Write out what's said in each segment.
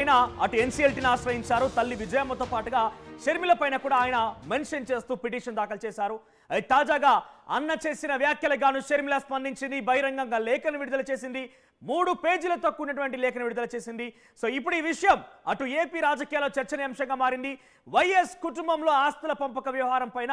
ఆయన అటు ఎన్సీఎల్టీని ఆశ్రయించారు తల్లి విజయమ్మతో పాటుగా షర్మిల పైన కూడా ఆయన మెన్షన్ చేస్తూ పిటిషన్ దాఖలు చేశారు తాజాగా అన్న చేసిన వ్యాఖ్యలకు గాను షర్మిల స్పందించింది బహిరంగంగా లేఖను విడుదల చేసింది మూడు పేజీలతో కూడినటువంటి లేఖను విడుదల చేసింది సో ఇప్పుడు ఈ విషయం అటు ఏపీ రాజకీయాల్లో చర్చనీయాంశంగా మారింది వైఎస్ కుటుంబంలో ఆస్తుల పంపక వ్యవహారం పైన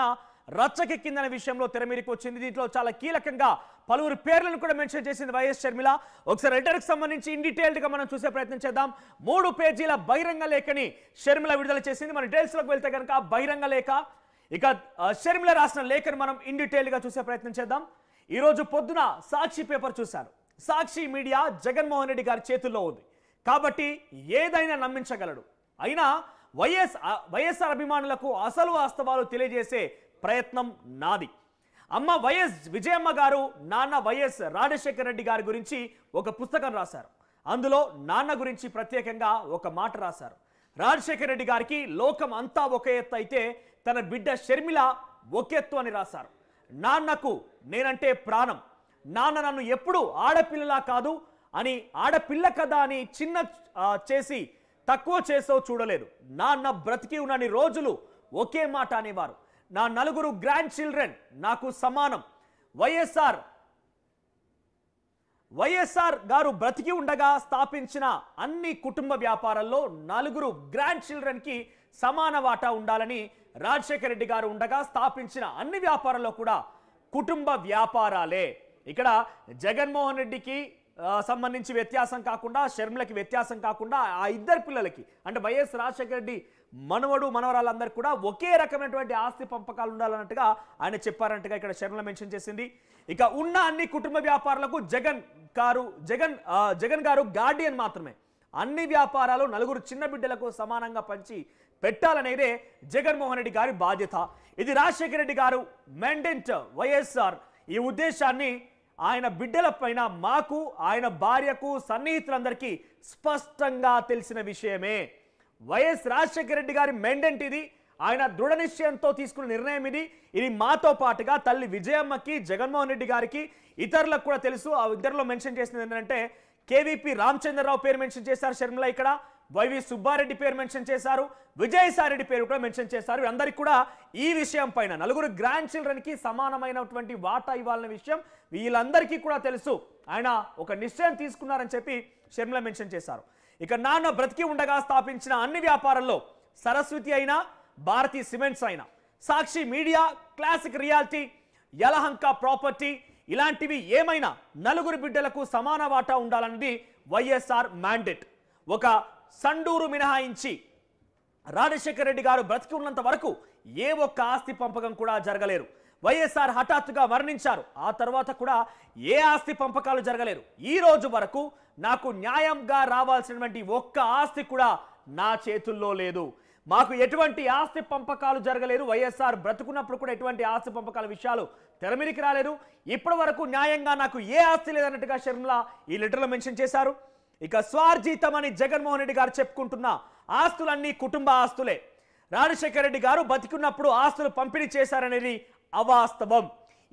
రచ్చకెక్కిందనే విషయంలో తెరమీరికి వచ్చింది దీంట్లో చాలా కీలకంగా పలువురు పేర్లను కూడా మెన్షన్ చేసింది వైఎస్ షర్మిల ఒకసారి రిటర్న్కి సంబంధించి ఇన్ డీటెయిల్డ్గా మనం చూసే ప్రయత్నం చేద్దాం మూడు పేజీల బహిరంగ లేఖని షర్మిల విడుదల చేసింది మన డీటెయిల్స్లోకి వెళ్తే కనుక బహిరంగ లేఖ ఇక షర్మిల రాసిన లేఖను మనం ఇన్ డీటెయిల్డ్గా చూసే ప్రయత్నం చేద్దాం ఈరోజు పొద్దున సాక్షి పేపర్ చూశారు సాక్షి మీడియా జగన్మోహన్ రెడ్డి గారి చేతుల్లో ఉంది కాబట్టి ఏదైనా నమ్మించగలడు అయినా వైఎస్ వైఎస్ఆర్ అభిమానులకు అసలు వాస్తవాలు తెలియజేసే ప్రయత్నం నాది అమ్మ వైఎస్ విజయమ్మ గారు నాన్న వైఎస్ రాజశేఖర రెడ్డి గారి గురించి ఒక పుస్తకం రాశారు అందులో నాన్న గురించి ప్రత్యేకంగా ఒక మాట రాశారు రాజశేఖర రెడ్డి గారికి లోకం అంతా ఒక ఎత్తు అయితే తన బిడ్డ షర్మిల ఎత్తు అని రాశారు నాన్నకు నేనంటే ప్రాణం నాన్న నన్ను ఎప్పుడు ఆడపిల్లలా కాదు అని ఆడపిల్ల కదా అని చిన్న చేసి తక్కువ చేసో చూడలేదు నాన్న బ్రతికి ఉన్నని రోజులు ఒకే మాట అనేవారు నా నలుగురు గ్రాండ్ చిల్డ్రన్ నాకు సమానం వైఎస్ఆర్ వైఎస్ఆర్ గారు బ్రతికి ఉండగా స్థాపించిన అన్ని కుటుంబ వ్యాపారాల్లో నలుగురు గ్రాండ్ చిల్డ్రన్కి సమాన వాటా ఉండాలని రాజశేఖర రెడ్డి గారు ఉండగా స్థాపించిన అన్ని వ్యాపారాల్లో కూడా కుటుంబ వ్యాపారాలే ఇక్కడ జగన్మోహన్ రెడ్డికి సంబంధించి వ్యత్యాసం కాకుండా షర్మిలకి వ్యత్యాసం కాకుండా ఆ ఇద్దరు పిల్లలకి అంటే వైఎస్ రాజశేఖర రెడ్డి మనవడు మనవరాలందరికీ కూడా ఒకే రకమైనటువంటి ఆస్తి పంపకాలు ఉండాలన్నట్టుగా ఆయన చెప్పారంటగా ఇక్కడ షర్మిల మెన్షన్ చేసింది ఇక ఉన్న అన్ని కుటుంబ వ్యాపారాలకు జగన్ గారు జగన్ జగన్ గారు గార్డియన్ మాత్రమే అన్ని వ్యాపారాలు నలుగురు చిన్న బిడ్డలకు సమానంగా పంచి పెట్టాలనేదే జగన్మోహన్ రెడ్డి గారి బాధ్యత ఇది రాజశేఖర రెడ్డి గారు మెండెంట్ వైఎస్ఆర్ ఈ ఉద్దేశాన్ని ఆయన బిడ్డల పైన మాకు ఆయన భార్యకు సన్నిహితులందరికీ స్పష్టంగా తెలిసిన విషయమే వైఎస్ రాజశేఖర రెడ్డి గారి మెండెంట్ ఇది ఆయన దృఢ నిశ్చయంతో తీసుకున్న నిర్ణయం ఇది ఇది మాతో పాటుగా తల్లి విజయమ్మకి జగన్మోహన్ రెడ్డి గారికి ఇతరులకు కూడా తెలుసు ఆ ఇద్దరిలో మెన్షన్ చేసింది ఏంటంటే కేవీపీ రామచంద్రరావు పేరు మెన్షన్ చేశారు షర్మిల ఇక్కడ వైవి సుబ్బారెడ్డి పేరు మెన్షన్ చేశారు విజయసాయిరెడ్డి పేరు కూడా మెన్షన్ చేశారు వీరందరికీ కూడా ఈ విషయం పైన నలుగురు గ్రాండ్ చిల్డ్రన్కి సమానమైనటువంటి వాటా ఇవ్వాలనే విషయం వీళ్ళందరికీ కూడా తెలుసు ఆయన ఒక నిశ్చయం తీసుకున్నారని చెప్పి షర్మిల మెన్షన్ చేశారు ఇక నాన్న బ్రతికి ఉండగా స్థాపించిన అన్ని వ్యాపారంలో సరస్వతి అయినా భారతీ సిమెంట్స్ అయినా Sakshi media classic reality Yelahanka property ఇలాంటివి ఏమైనా నలుగురు బిడ్డలకు సమాన వాటా ఉండాలన్నది వైఎస్ఆర్ మ్యాండేట్ ఒక సండూరు మినహాయించి రాజశేఖర రెడ్డి గారు బ్రతికి ఉన్నంత వరకు ఏ ఒక్క ఆస్తి పంపకం కూడా జరగలేరు వైఎస్ఆర్ హఠాత్తుగా మరణించారు ఆ తర్వాత కూడా ఏ ఆస్తి పంపకాలు జరగలేరు ఈ రోజు వరకు నాకు న్యాయంగా రావాల్సినటువంటి ఒక్క ఆస్తి కూడా నా చేతుల్లో లేదు మాకు ఎటువంటి ఆస్తి పంపకాలు జరగలేరు వైఎస్ఆర్ బ్రతుకున్నప్పుడు కూడా ఎటువంటి ఆస్తి పంపకాల విషయాలు తెరమిరికి రాలేదు ఇప్పటి వరకు న్యాయంగా నాకు ఏ ఆస్తి లేదన్నట్టుగా షర్మిల ఈ లెటర్లో మెన్షన్ చేశారు ఇక స్వార్జీతమని జగన్మోహన్ రెడ్డి గారు చెప్పుకుంటున్న ఆస్తులన్నీ కుటుంబ ఆస్తులే రాజశేఖర రెడ్డి గారు బతికున్నప్పుడు ఆస్తులు పంపిణీ చేశారనేది అవాస్తవం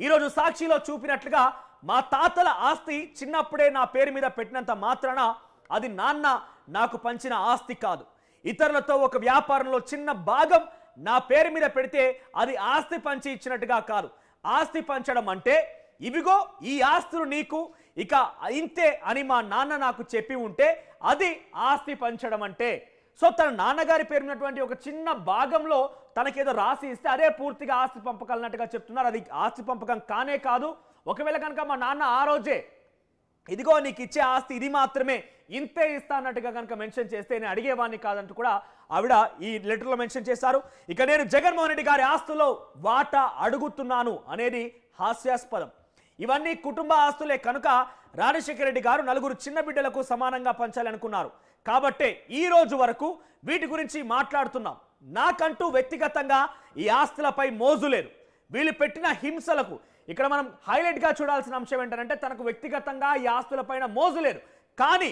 ఈరోజు సాక్షిలో చూపినట్లుగా మా తాతల ఆస్తి చిన్నప్పుడే నా పేరు మీద పెట్టినంత మాత్రాన అది నాన్న నాకు పంచిన ఆస్తి కాదు ఇతరులతో ఒక వ్యాపారంలో చిన్న భాగం నా పేరు మీద పెడితే అది ఆస్తి పంచి ఇచ్చినట్టుగా కాదు ఆస్తి పంచడం అంటే ఇవిగో ఈ ఆస్తులు నీకు ఇక ఇంతే అని మా నాన్న నాకు చెప్పి ఉంటే అది ఆస్తి పంచడం అంటే సో తన నాన్నగారి పేరు ఉన్నటువంటి ఒక చిన్న భాగంలో తనకేదో రాసి ఇస్తే అదే పూర్తిగా ఆస్తి పంపకాలన్నట్టుగా చెప్తున్నారు అది ఆస్తి పంపకం కానే కాదు ఒకవేళ కనుక మా నాన్న ఆ రోజే ఇదిగో నీకు ఇచ్చే ఆస్తి ఇది మాత్రమే ఇంతే ఇస్తా అన్నట్టుగా కనుక మెన్షన్ చేస్తే నేను అడిగేవాడిని కాదంటూ కూడా ఆవిడ ఈ లెటర్లో మెన్షన్ చేశారు ఇక నేను జగన్మోహన్ రెడ్డి గారి ఆస్తులో వాటా అడుగుతున్నాను అనేది హాస్యాస్పదం ఇవన్నీ కుటుంబ ఆస్తులే కనుక రాజశేఖర రెడ్డి గారు నలుగురు చిన్న బిడ్డలకు సమానంగా పంచాలనుకున్నారు కాబట్టే ఈ రోజు వరకు వీటి గురించి మాట్లాడుతున్నాం నాకంటూ వ్యక్తిగతంగా ఈ ఆస్తులపై మోజు లేదు వీళ్ళు పెట్టిన హింసలకు ఇక్కడ మనం హైలైట్గా చూడాల్సిన అంశం ఏంటంటే తనకు వ్యక్తిగతంగా ఈ ఆస్తులపైన మోజు లేదు కానీ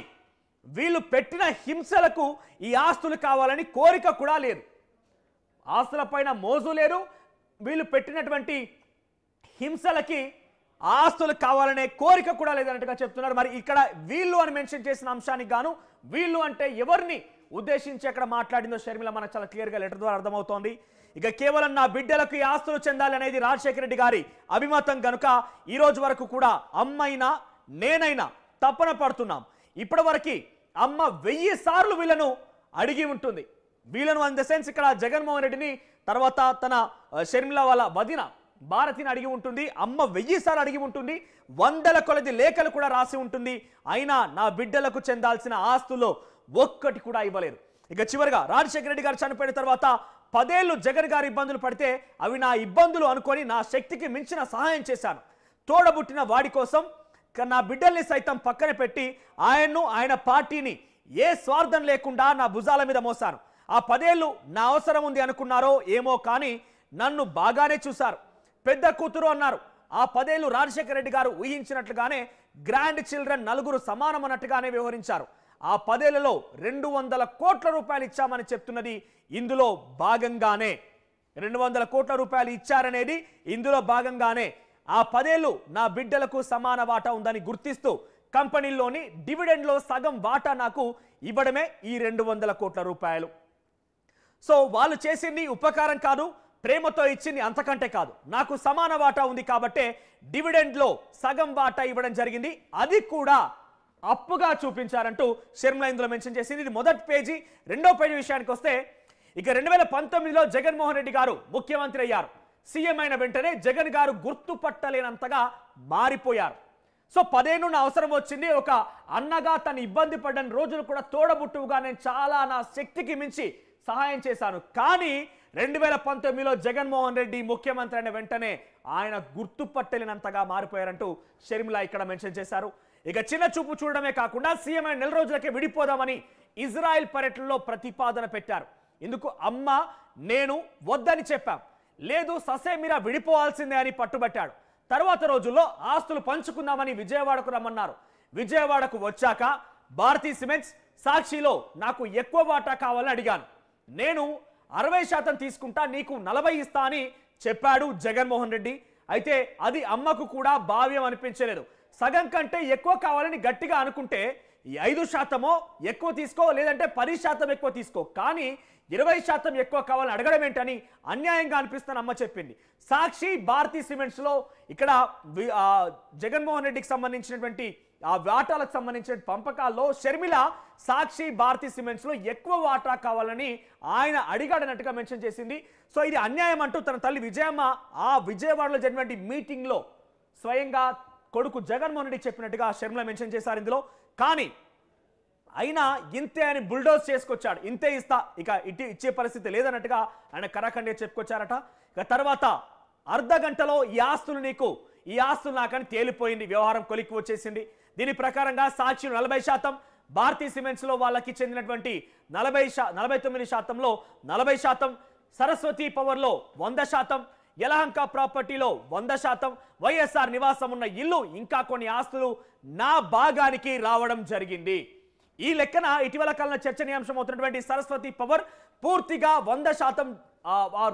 వీళ్ళు పెట్టిన హింసలకు ఈ ఆస్తులు కావాలని కోరిక కూడా లేదు ఆస్తులపైన మోజు లేరు వీళ్ళు పెట్టినటువంటి హింసలకి ఆస్తులు కావాలనే కోరిక కూడా లేదన్నట్టుగా చెప్తున్నారు మరి ఇక్కడ వీళ్ళు అని మెన్షన్ చేసిన అంశానికి గాను వీళ్ళు అంటే ఎవరిని ఉద్దేశించి అక్కడ మాట్లాడిందో షర్మిల మనకు చాలా క్లియర్గా లెటర్ ద్వారా అర్థమవుతోంది ఇక కేవలం నా బిడ్డలకు ఈ ఆస్తులు చెందాలి అనేది రాజశేఖర రెడ్డి గారి అభిమతం గనుక ఈ రోజు వరకు కూడా అమ్మైనా నేనైనా తప్పన పడుతున్నాం ఇప్పటివరకు అమ్మ వెయ్యి సార్లు వీళ్ళను అడిగి ఉంటుంది వీళ్ళను అన్ ద సెన్స్ ఇక్కడ జగన్మోహన్ రెడ్డిని తర్వాత తన షర్మిల వాళ్ళ వదిన భారతిని అడిగి ఉంటుంది అమ్మ వెయ్యిసార్లు అడిగి ఉంటుంది వందల కొలది లేఖలు కూడా రాసి ఉంటుంది అయినా నా బిడ్డలకు చెందాల్సిన ఆస్తుల్లో ఒక్కటి కూడా ఇవ్వలేరు ఇక చివరిగా రాజశేఖర రెడ్డి గారు చనిపోయిన తర్వాత పదేళ్ళు జగన్ గారు ఇబ్బందులు పడితే అవి నా ఇబ్బందులు అనుకొని నా శక్తికి మించిన సహాయం చేశాను తోడబుట్టిన వాడి కోసం నా బిడ్డల్ని సైతం పక్కన పెట్టి ఆయన్ను ఆయన పార్టీని ఏ స్వార్థం లేకుండా నా భుజాల మీద మోసాను ఆ పదేళ్ళు నా అవసరం ఉంది అనుకున్నారో ఏమో కానీ నన్ను బాగానే చూశారు పెద్ద కూతురు అన్నారు ఆ పదేళ్లు రాజశేఖర రెడ్డి గారు ఊహించినట్లుగానే గ్రాండ్ చిల్డ్రన్ నలుగురు సమానం అన్నట్టుగానే వ్యవహరించారు ఆ పదేళ్లలో రెండు వందల కోట్ల రూపాయలు ఇచ్చామని చెప్తున్నది ఇందులో భాగంగానే రెండు వందల కోట్ల రూపాయలు ఇచ్చారనేది ఇందులో భాగంగానే ఆ పదేళ్ళు నా బిడ్డలకు సమాన వాటా ఉందని గుర్తిస్తూ కంపెనీలోని డివిడెండ్లో సగం వాటా నాకు ఇవ్వడమే ఈ రెండు వందల కోట్ల రూపాయలు సో వాళ్ళు చేసింది ఉపకారం కాదు ప్రేమతో ఇచ్చింది అంతకంటే కాదు నాకు సమాన వాటా ఉంది కాబట్టే డివిడెండ్లో సగం వాటా ఇవ్వడం జరిగింది అది కూడా అప్పుగా చూపించారంటూ శర్మల ఇందులో మెన్షన్ చేసింది ఇది మొదటి పేజీ రెండో పేజీ విషయానికి వస్తే ఇక రెండు వేల పంతొమ్మిదిలో జగన్మోహన్ రెడ్డి గారు ముఖ్యమంత్రి అయ్యారు సీఎం అయిన వెంటనే జగన్ గారు గుర్తుపట్టలేనంతగా మారిపోయారు సో పదేనున్న అవసరం వచ్చింది ఒక అన్నగా తను ఇబ్బంది పడ్డని రోజులు కూడా తోడబుట్టువుగా నేను చాలా నా శక్తికి మించి సహాయం చేశాను కానీ రెండు వేల పంతొమ్మిదిలో జగన్మోహన్ రెడ్డి ముఖ్యమంత్రి అయిన వెంటనే ఆయన గుర్తుపట్టలేనంతగా మారిపోయారంటూ షర్మిల ఇక్కడ మెన్షన్ చేశారు ఇక చిన్న చూపు చూడడమే కాకుండా సీఎం అయిన నెల రోజులకే విడిపోదామని ఇజ్రాయెల్ పర్యటనలో ప్రతిపాదన పెట్టారు ఇందుకు అమ్మ నేను వద్దని చెప్పాం లేదు ససేమిరా విడిపోవాల్సిందే అని పట్టుబట్టాడు తర్వాత రోజుల్లో ఆస్తులు పంచుకుందామని విజయవాడకు రమ్మన్నారు విజయవాడకు వచ్చాక భారతీ సిమెంట్స్ సాక్షిలో నాకు ఎక్కువ వాటా కావాలని అడిగాను నేను అరవై శాతం తీసుకుంటా నీకు నలభై ఇస్తా అని చెప్పాడు జగన్మోహన్ రెడ్డి అయితే అది అమ్మకు కూడా భావ్యం అనిపించలేదు సగం కంటే ఎక్కువ కావాలని గట్టిగా అనుకుంటే ఐదు శాతమో ఎక్కువ తీసుకో లేదంటే పది శాతం ఎక్కువ తీసుకో కానీ ఇరవై శాతం ఎక్కువ కావాలని అడగడం ఏంటని అన్యాయంగా అనిపిస్తాను అమ్మ చెప్పింది సాక్షి భారతీ సిమెంట్స్లో ఇక్కడ జగన్మోహన్ రెడ్డికి సంబంధించినటువంటి ఆ వాటాలకు సంబంధించిన పంపకాల్లో షర్మిల సాక్షి సిమెంట్స్ సిమెంట్స్లో ఎక్కువ వాటా కావాలని ఆయన అడిగాడనట్టుగా మెన్షన్ చేసింది సో ఇది అన్యాయం అంటూ తన తల్లి విజయమ్మ ఆ విజయవాడలో జరిగినటువంటి మీటింగ్లో స్వయంగా కొడుకు జగన్మోహన్ రెడ్డి చెప్పినట్టుగా షర్మిల మెన్షన్ చేశారు ఇందులో కానీ అయినా ఇంతే అని బుల్డోజ్ చేసుకొచ్చాడు ఇంతే ఇస్తా ఇక ఇటు ఇచ్చే పరిస్థితి లేదన్నట్టుగా ఆయన కరాఖండే చెప్పుకొచ్చారట ఇక తర్వాత అర్ధ గంటలో ఈ ఆస్తులు నీకు ఈ ఆస్తులు నాకని తేలిపోయింది వ్యవహారం కొలిక్కి వచ్చేసింది దీని ప్రకారంగా సాక్షి నలభై శాతం భారతీ సిమెంట్స్లో వాళ్ళకి చెందినటువంటి నలభై నలభై తొమ్మిది శాతంలో నలభై శాతం సరస్వతి పవర్లో వంద శాతం యలహంక ప్రాపర్టీలో వంద శాతం వైఎస్ఆర్ నివాసం ఉన్న ఇల్లు ఇంకా కొన్ని ఆస్తులు నా భాగానికి రావడం జరిగింది ఈ లెక్కన ఇటీవల కాలంలో చర్చనీయాంశం అవుతున్నటువంటి సరస్వతి పవర్ పూర్తిగా వంద శాతం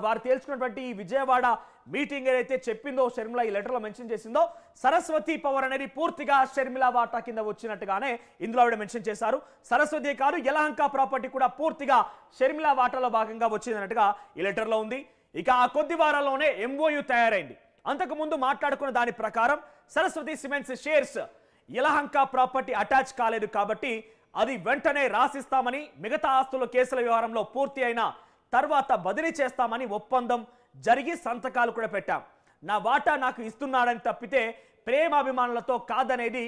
వారు తేల్చుకున్నటువంటి ఈ విజయవాడ మీటింగ్ ఏదైతే చెప్పిందో షర్మిల ఈ లెటర్ లో మెన్షన్ చేసిందో సరస్వతి పవర్ అనేది పూర్తిగా షర్మిల వాటా కింద వచ్చినట్టుగానే ఇందులో ఆవిడ మెన్షన్ చేశారు సరస్వతి కాదు యలహంక ప్రాపర్టీ కూడా పూర్తిగా షర్మిల వాటాలో భాగంగా వచ్చిందన్నట్టుగా ఈ లెటర్ లో ఉంది ఇక ఆ కొద్ది వారాల్లోనే ఎంఓయు తయారైంది అంతకు ముందు మాట్లాడుకున్న దాని ప్రకారం Saraswati cements shares Yelahanka property attach కాలేదు కాబట్టి అది వెంటనే రాసిస్తామని మిగతా ఆస్తుల కేసుల వ్యవహారంలో పూర్తి అయిన తర్వాత బదిలీ చేస్తామని ఒప్పందం జరిగి సంతకాలు కూడా పెట్టాం నా వాటా నాకు ఇస్తున్నాడని తప్పితే ప్రేమాభిమానులతో కాదనేది